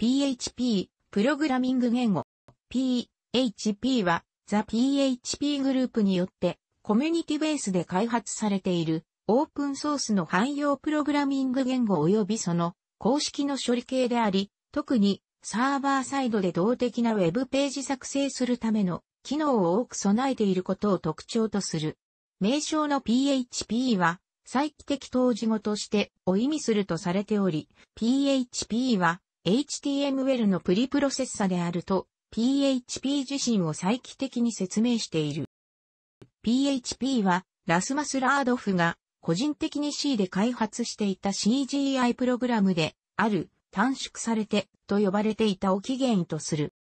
PHP、プログラミング言語。PHP は、ザ・ PHP グループによって、コミュニティベースで開発されている、オープンソースの汎用プログラミング言語及びその、公式の処理系であり、特に、サーバーサイドで動的なウェブページ作成するための、機能を多く備えていることを特徴とする。名称の PHP は、再帰的当事語として、を意味するとされており、PHP は、HTML のプリプロセッサであると PHP 自身を再帰的に説明している。PHP はラスマス・ラードフが個人的に C で開発していた CGI プログラムである短縮されてと呼ばれていたを起源とする。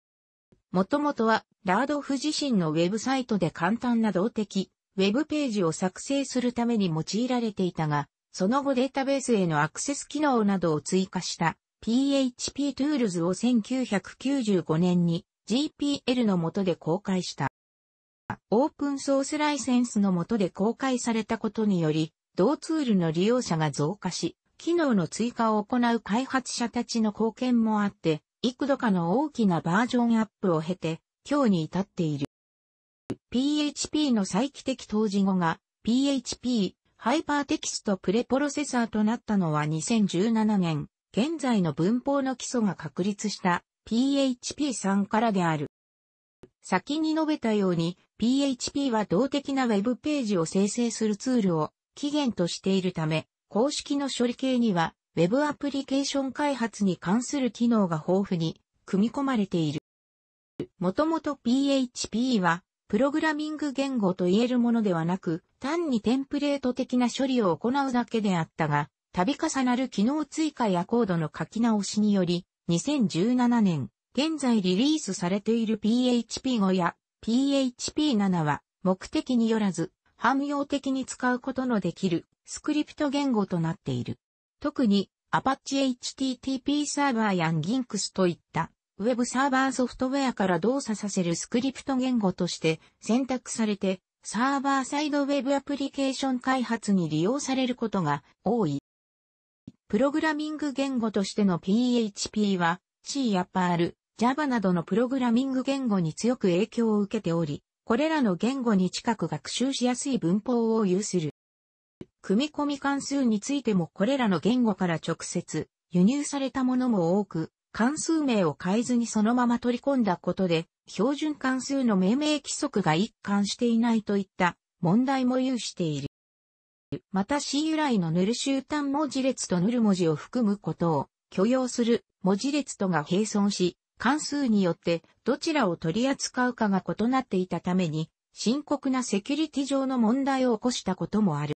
もともとはラードフ自身のウェブサイトで簡単な動的ウェブページを作成するために用いられていたが、その後データベースへのアクセス機能などを追加した PHP Tools を1995年に GPL の下で公開した。オープンソースライセンスの下で公開されたことにより、同ツールの利用者が増加し、機能の追加を行う開発者たちの貢献もあって、幾度かの大きなバージョンアップを経て、今日に至っている。PHP の再帰的当時後が PHP ハイパーテキストプレプロセサーとなったのは2017年現在の文法の基礎が確立した PHP3 からである。先に述べたように PHP は動的な Web ページを生成するツールを起源としているため、公式の処理系には Web アプリケーション開発に関する機能が豊富に組み込まれている。もともと PHP はプログラミング言語と言えるものではなく、単にテンプレート的な処理を行うだけであったが、度重なる機能追加やコードの書き直しにより、2017年、現在リリースされている PHP5 や PHP7 は目的によらず汎用的に使うことのできるスクリプト言語となっている。特に Apache HTTP サーバーや g i n x といったウェブサーバーソフトウェアから動作させるスクリプト言語として選択されてサーバーサイドウェブアプリケーション開発に利用されることが多い。プログラミング言語としての PHP は C や p r l Java などのプログラミング言語に強く影響を受けており、これらの言語に近く学習しやすい文法を有する。組み込み関数についてもこれらの言語から直接輸入されたものも多く、関数名を変えずにそのまま取り込んだことで、標準関数の命名規則が一貫していないといった問題も有している。また C 由来のヌル集単文字列とヌル文字を含むことを許容する文字列とが並存し、関数によってどちらを取り扱うかが異なっていたために、深刻なセキュリティ上の問題を起こしたこともある。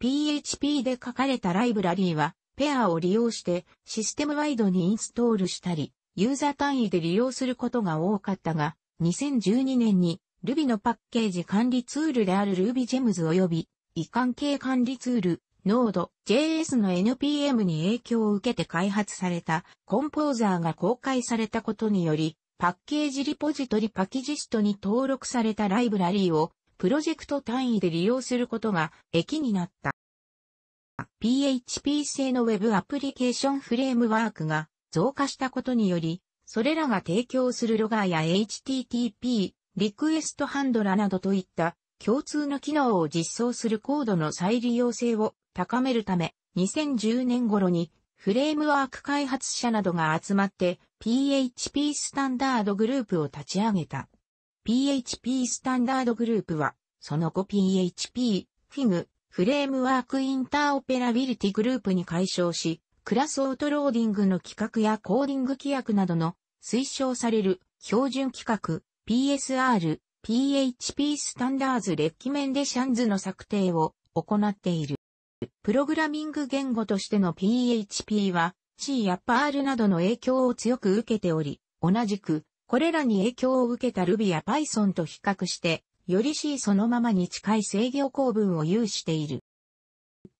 PHP で書かれたライブラリーは、ペアを利用してシステムワイドにインストールしたり、ユーザー単位で利用することが多かったが、2012年に Ruby のパッケージ管理ツールである RubyGems 及び移管系管理ツール、ノード JS の NPM に影響を受けて開発されたコンポーザーが公開されたことにより、パッケージリポジトリパキジストに登録されたライブラリーをプロジェクト単位で利用することが益になった。PHP 製の Web アプリケーションフレームワークが増加したことにより、それらが提供するロガーや HTTP、リクエストハンドラなどといった共通の機能を実装するコードの再利用性を高めるため、2010年頃にフレームワーク開発者などが集まって PHP スタンダードグループを立ち上げた。PHP スタンダードグループは、その後 PHP、FIG、フレームワークインターオペラビリティグループに解消し、クラスオートローディングの規格やコーディング規約などの推奨される標準規格、PSR、PHP スタンダーズレッキメンデシャンズの策定を行っている。プログラミング言語としての PHP は C や p a r などの影響を強く受けており、同じくこれらに影響を受けた Ruby や Python と比較して、より C そのままに近い制御構文を有している。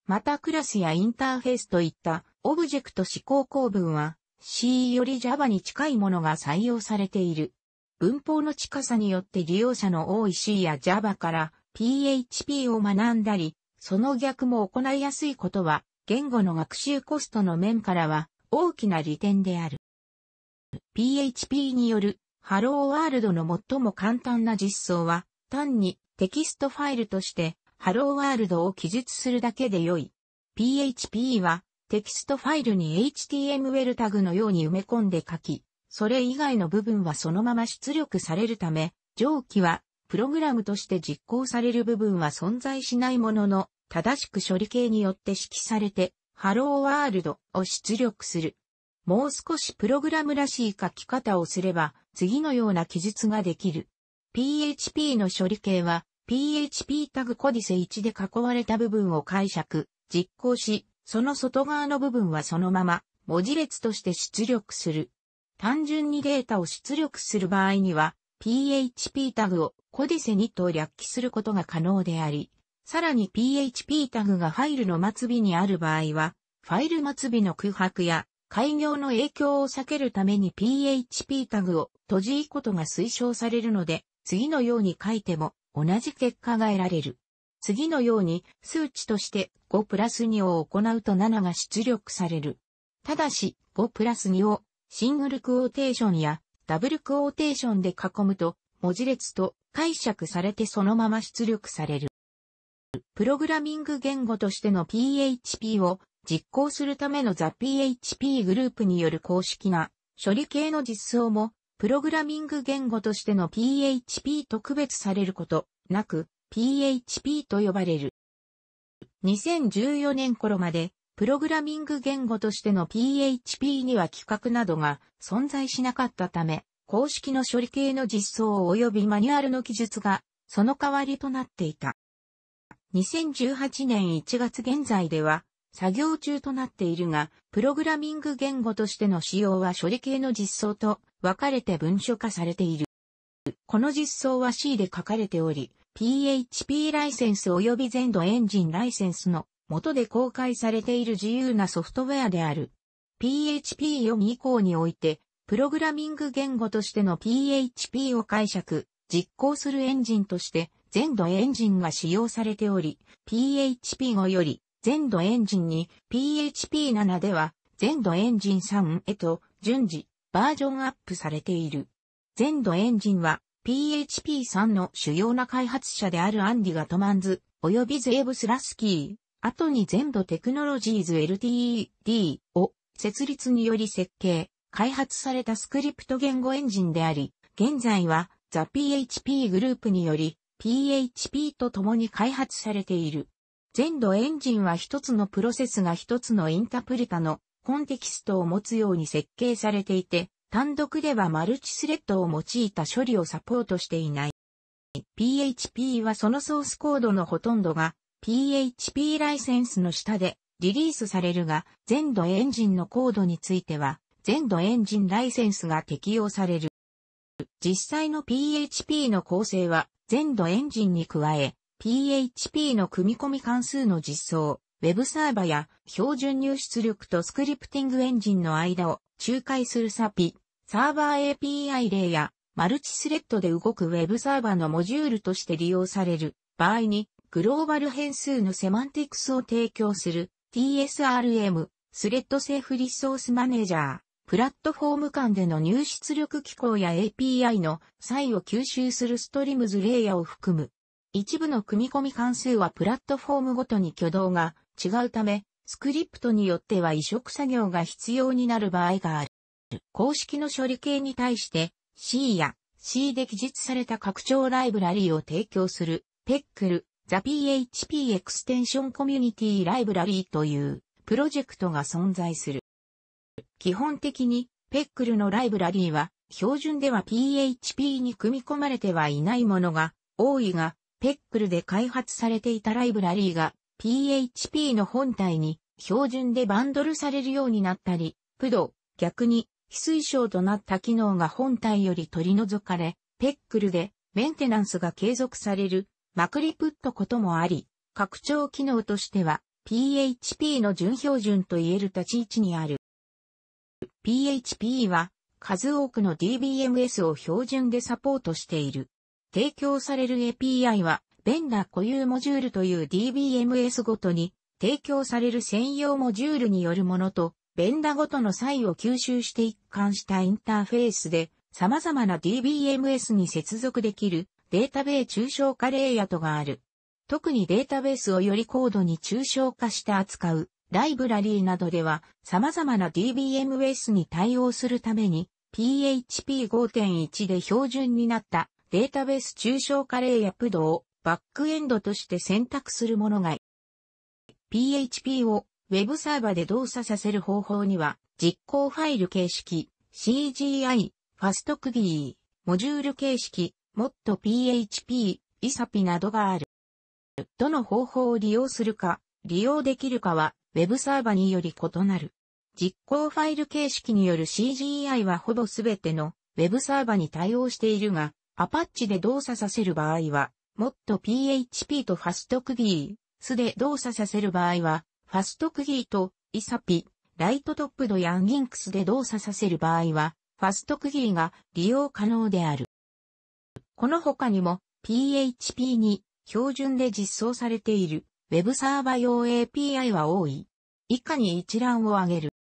またクラスやインターフェースといったオブジェクト指向構文は C より Java に近いものが採用されている。文法の近さによって利用者の多い C や Java から PHP を学んだり、その逆も行いやすいことは、言語の学習コストの面からは大きな利点である。PHP によるハローワールドの最も簡単な実装は、単にテキストファイルとしてハローワールドを記述するだけで良い。PHP はテキストファイルに HTML タグのように埋め込んで書き、それ以外の部分はそのまま出力されるため、上記は、プログラムとして実行される部分は存在しないものの、正しく処理系によって指揮されて、ハローワールドを出力する。もう少しプログラムらしい書き方をすれば、次のような記述ができる。PHP の処理系は、PHP タグコディセ1で囲われた部分を解釈、実行し、その外側の部分はそのまま、文字列として出力する。単純にデータを出力する場合には、PHP タグをコディセトと略記することが可能であり、さらに PHP タグがファイルの末尾にある場合は、ファイル末尾の空白や開業の影響を避けるために PHP タグを閉じいことが推奨されるので、次のように書いても同じ結果が得られる。次のように数値として5プラス2を行うと7が出力される。ただし5プラス2をシングルクオーテーションやダブルクオーテーションで囲むと文字列と解釈されてそのまま出力される。プログラミング言語としての PHP を実行するためのザ PHP グループによる公式な処理系の実装もプログラミング言語としての PHP と区別されることなく PHP と呼ばれる。2014年頃までプログラミング言語としての PHP には規格などが存在しなかったため、公式の処理系の実装及びマニュアルの記述がその代わりとなっていた。2018年1月現在では作業中となっているが、プログラミング言語としての使用は処理系の実装と分かれて文書化されている。この実装は C で書かれており、PHP ライセンス及び全土エンジンライセンスの元で公開されている自由なソフトウェアである。PHP4 以降において、プログラミング言語としての PHP を解釈、実行するエンジンとして、全土エンジンが使用されており、PHP5 より、全土エンジンに PHP7 では、全土エンジン3へと順次バージョンアップされている。全土エンジンは PHP3 の主要な開発者であるアンディ・ガトマンズ及びゼーブ・スラスキー、後に全土テクノロジーズ LTD を設立により設計、開発されたスクリプト言語エンジンであり、現在はザ PHP グループにより PHP と共に開発されている。全土エンジンは一つのプロセスが一つのインタプリタのコンテキストを持つように設計されていて、単独ではマルチスレッドを用いた処理をサポートしていない。PHP はそのソースコードのほとんどが PHP ライセンスの下でリリースされるが、全土エンジンのコードについては、全土エンジンライセンスが適用される。実際の PHP の構成は、全土エンジンに加え、PHP の組み込み関数の実装、ウェブサーバや標準入出力とスクリプティングエンジンの間を仲介するサピ、サーバー API 例やマルチスレッドで動くウェブサーバーのモジュールとして利用される場合にグローバル変数のセマンティクスを提供する TSRM、スレッドセーフリソースマネージャー、プラットフォーム間での入出力機構や API の際を吸収するストリムズレイヤーを含む。一部の組み込み関数はプラットフォームごとに挙動が違うため、スクリプトによっては移植作業が必要になる場合がある。公式の処理系に対して C や C で記述された拡張ライブラリを提供する PECL ザ PHP エクステンションコミュニティライブラリーというプロジェクトが存在する。基本的に p e ク l のライブラリーは標準では PHP に組み込まれてはいないものが多いが p e ク l で開発されていたライブラリーが PHP の本体に標準でバンドルされるようになったり、プド、逆に非推奨となった機能が本体より取り除かれ、p e ク l でメンテナンスが継続されるマクリプットこともあり、拡張機能としては PHP の準標準と言える立ち位置にある。PHP は数多くの DBMS を標準でサポートしている。提供される API は、ベンダー固有モジュールという DBMS ごとに提供される専用モジュールによるものと、ベンダごとの際を吸収して一貫したインターフェースで、様々な DBMS に接続できるデータベー抽象化レイヤとがある。特にデータベースをより高度に抽象化して扱うライブラリーなどでは様々な DBMS に対応するために PHP 5.1で標準になったデータベース抽象化レイヤプドをバックエンドとして選択するものが PHP を Web サーバで動作させる方法には実行ファイル形式 CGI、ファストクギー、モジュール形式もっと PHP、イサピなどがある。どの方法を利用するか、利用できるかは、ウェブサーバにより異なる。実行ファイル形式による CGI はほぼすべてのウェブサーバに対応しているが、アパッチで動作させる場合は、もっと PHP とファストクギー、素で動作させる場合は、ファストクギーとイサピ、ライトトップドやンギンクスで動作させる場合は、ファストクギーが利用可能である。この他にも PHP に標準で実装されている Web サーバ用 API は多い。以下に一覧を挙げる。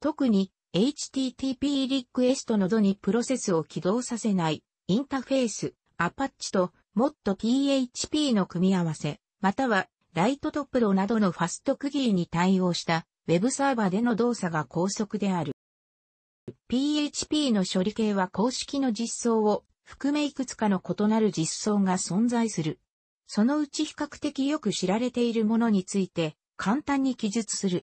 特に HTTP リクエストなどにプロセスを起動させないインターフェース、アパッチと ModPHP の組み合わせ、またはライトトプロなどのファストクギーに対応した Web サーバでの動作が高速である。PHP の処理系は公式の実装を含めいくつかの異なる実装が存在する。そのうち比較的よく知られているものについて簡単に記述する。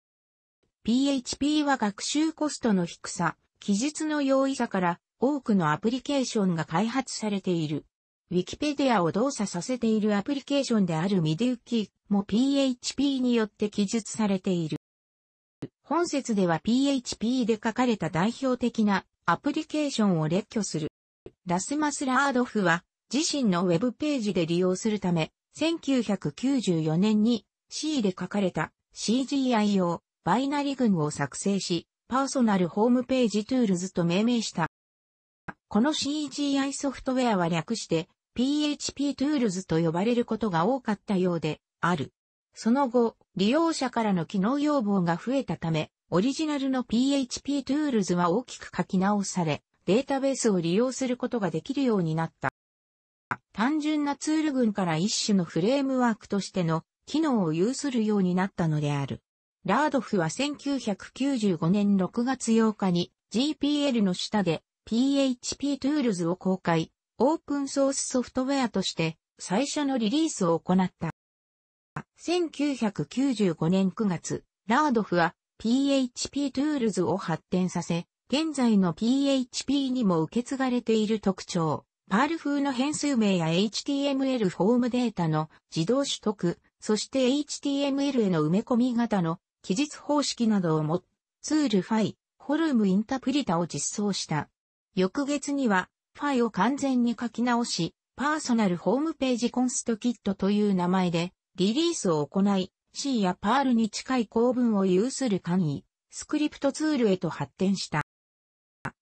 PHP は学習コストの低さ、記述の容易さから多くのアプリケーションが開発されている。Wikipedia を動作させているアプリケーションである m i d i w i も PHP によって記述されている。本説では PHP で書かれた代表的なアプリケーションを列挙する。ラスマス・ラードフは自身のウェブページで利用するため、1994年に C で書かれた CGI 用バイナリ群を作成し、パーソナルホームページトゥールズと命名した。この CGI ソフトウェアは略して PHP トゥールズと呼ばれることが多かったようである。その後、利用者からの機能要望が増えたため、オリジナルの PHP トゥールズは大きく書き直され、データベースを利用することができるようになった。単純なツール群から一種のフレームワークとしての機能を有するようになったのである。ラードフは1995年6月8日に GPL の下で PHP Tools を公開、オープンソースソフトウェアとして最初のリリースを行った。1995年9月、ラードフは PHP Tools を発展させ、現在の PHP にも受け継がれている特徴、パール風の変数名や HTML フォームデータの自動取得、そして HTML への埋め込み型の記述方式などをも、ツールファイ、フォルムインタプリタを実装した。翌月には、ファイを完全に書き直し、パーソナルホームページコンストキットという名前でリリースを行い、C やパールに近い構文を有する簡易、スクリプトツールへと発展した。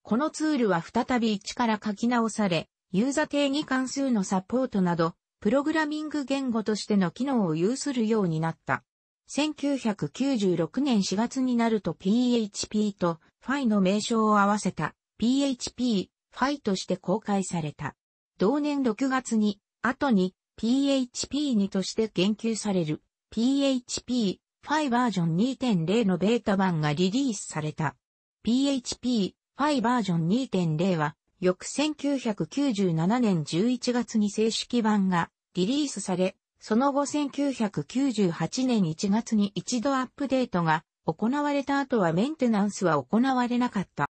このツールは再び一から書き直され、ユーザ定義関数のサポートなど、プログラミング言語としての機能を有するようになった。1996年4月になると PHP と Phi の名称を合わせた PHP、Phi として公開された。同年6月に、後に PHP2 として言及される PHP、Phi バージョン2.0のベータ版がリリースされた。PHP、ァイバージョン2.0は、翌1997年11月に正式版がリリースされ、その後1998年1月に一度アップデートが行われた後はメンテナンスは行われなかった。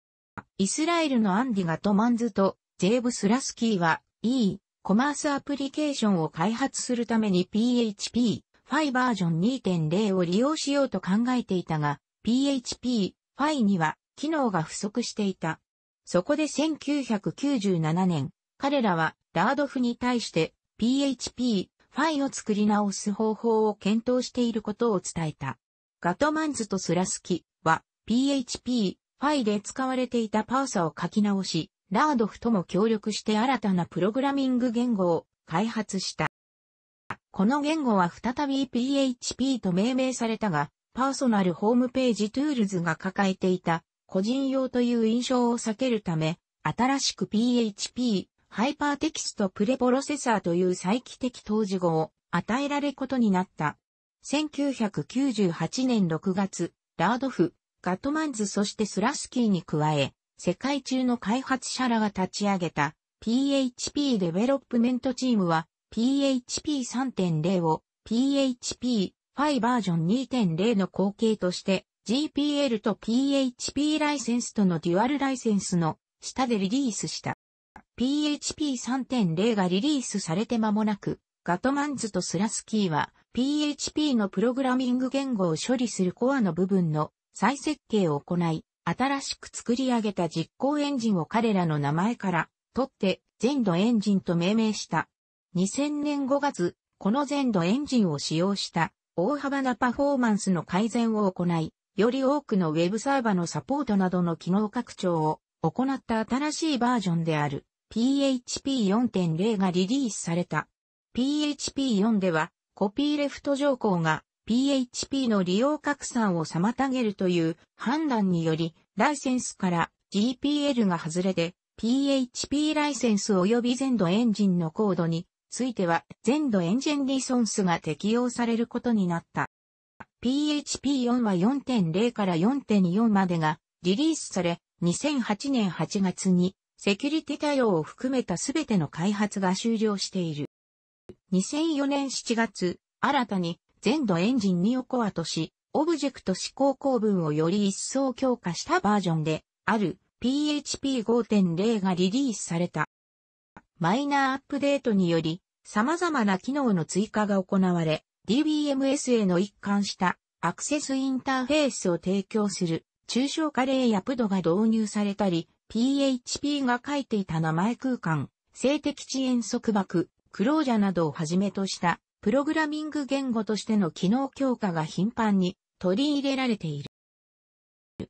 イスラエルのアンディガトマンズとジェーブスラスキーは E コマースアプリケーションを開発するために PHP ファイバージョン2.0を利用しようと考えていたが PHP ファイには機能が不足していた。そこで1997年、彼らはラードフに対して PHP ファイを作り直す方法を検討していることを伝えた。ガトマンズとスラスキは PHP ファイで使われていたパーサを書き直し、ラードフとも協力して新たなプログラミング言語を開発した。この言語は再び PHP と命名されたが、パーソナルホームページトゥールズが抱えていた個人用という印象を避けるため、新しく PHP、ハイパーテキストプレプロセサーという再帰的当時語を与えられることになった。1998年6月、ラードフ、ガットマンズそしてスラスキーに加え、世界中の開発者らが立ち上げた PHP デベロップメントチームは PHP 3.0を PHP 5バージョン2.0の後継として GPL と PHP ライセンスとのデュアルライセンスの下でリリースした。PHP 3.0がリリースされて間もなく、ガトマンズとスラスキーは PHP のプログラミング言語を処理するコアの部分の再設計を行い、新しく作り上げた実行エンジンを彼らの名前から取って全土エンジンと命名した。2000年5月、この全土エンジンを使用した大幅なパフォーマンスの改善を行い、より多くのウェブサーバのサポートなどの機能拡張を行った新しいバージョンである PHP 4.0がリリースされた。PHP 4ではコピーレフト条項が PHP の利用拡散を妨げるという判断によりライセンスから GPL が外れて PHP ライセンス及び全土エンジンのコードについては全土エンジンリソンスが適用されることになった。PHP4 は4.0から4.4までがリリースされ、2008年8月にセキュリティ対応を含めたすべての開発が終了している。2004年7月、新たに全土エンジン2をコアとし、オブジェクト指向構文をより一層強化したバージョンである PHP5.0 がリリースされた。マイナーアップデートにより様々な機能の追加が行われ、DBMS への一貫したアクセスインターフェースを提供する抽象化例やプドが導入されたり、PHP が書いていた名前空間、性的遅延束縛、クロージャなどをはじめとしたプログラミング言語としての機能強化が頻繁に取り入れられている。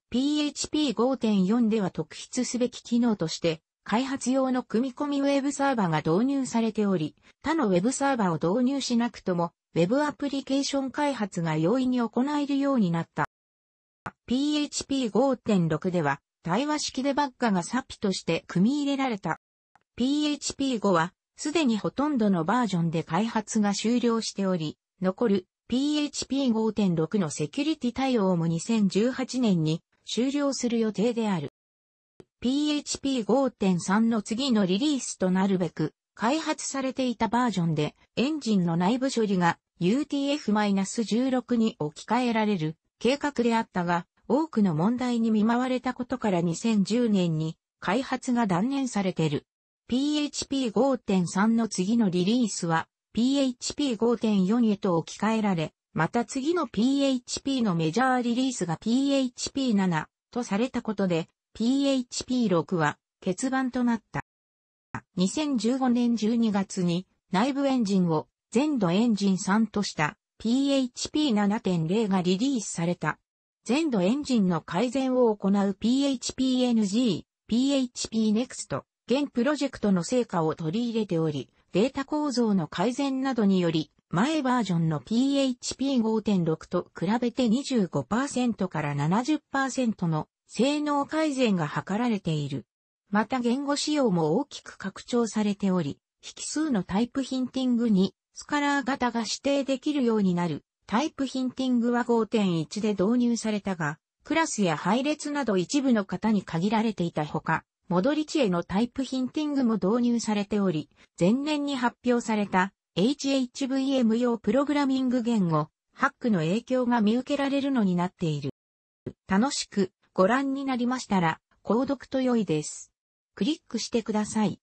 PHP 5.4では特筆すべき機能として、開発用の組み込みウェブサーバーが導入されており、他のウェブサーバーを導入しなくとも、Web アプリケーション開発が容易に行えるようになった。PHP 5.6では、対話式デバッグがサピとして組み入れられた。PHP 5は、すでにほとんどのバージョンで開発が終了しており、残る PHP 5.6のセキュリティ対応も2018年に終了する予定である。PHP 5.3の次のリリースとなるべく、開発されていたバージョンで、エンジンの内部処理が UTF-16 に置き換えられる計画であったが、多くの問題に見舞われたことから2010年に開発が断念されてる。PHP 5.3の次のリリースは PHP 5.4へと置き換えられ、また次の PHP のメジャーリリースが PHP7 とされたことで PHP6 は欠番となった。2015年12月に内部エンジンを全土エンジン3とした PHP 7.0がリリースされた。全土エンジンの改善を行う PHPNG、PHP Next、現プロジェクトの成果を取り入れており、データ構造の改善などにより、前バージョンの PHP5.6 と比べて25%から70%の性能改善が図られている。また言語仕様も大きく拡張されており、引数のタイプヒンティングにスカラー型が指定できるようになる。タイプヒンティングは5.1で導入されたが、クラスや配列など一部の方に限られていたほか、戻り値へのタイプヒンティングも導入されており、前年に発表された HHVM 用プログラミング言語、ハックの影響が見受けられるのになっている。楽しくご覧になりましたら、購読と良いです。クリックしてください。